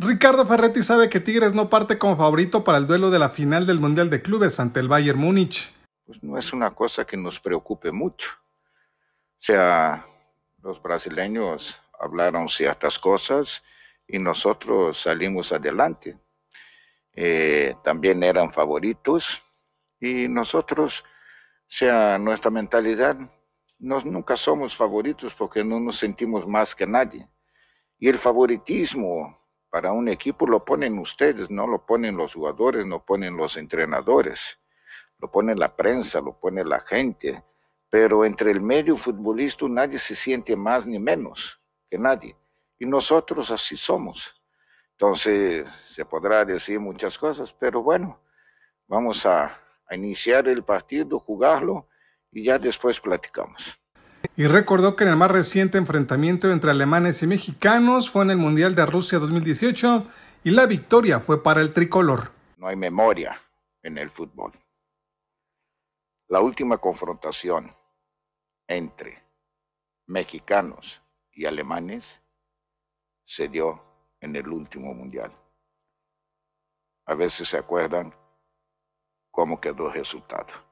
Ricardo Ferretti sabe que Tigres no parte como favorito para el duelo de la final del Mundial de Clubes ante el Bayern Múnich. Pues no es una cosa que nos preocupe mucho. O sea, los brasileños hablaron ciertas cosas y nosotros salimos adelante. Eh, también eran favoritos y nosotros, o sea, nuestra mentalidad, nos, nunca somos favoritos porque no nos sentimos más que nadie. Y el favoritismo para un equipo lo ponen ustedes, no lo ponen los jugadores, no ponen los entrenadores, lo pone la prensa, lo pone la gente, pero entre el medio futbolista nadie se siente más ni menos que nadie. Y nosotros así somos. Entonces, se podrá decir muchas cosas, pero bueno, vamos a, a iniciar el partido, jugarlo y ya después platicamos y recordó que en el más reciente enfrentamiento entre alemanes y mexicanos fue en el Mundial de Rusia 2018 y la victoria fue para el tricolor. No hay memoria en el fútbol. La última confrontación entre mexicanos y alemanes se dio en el último mundial. A veces se acuerdan cómo quedó el resultado.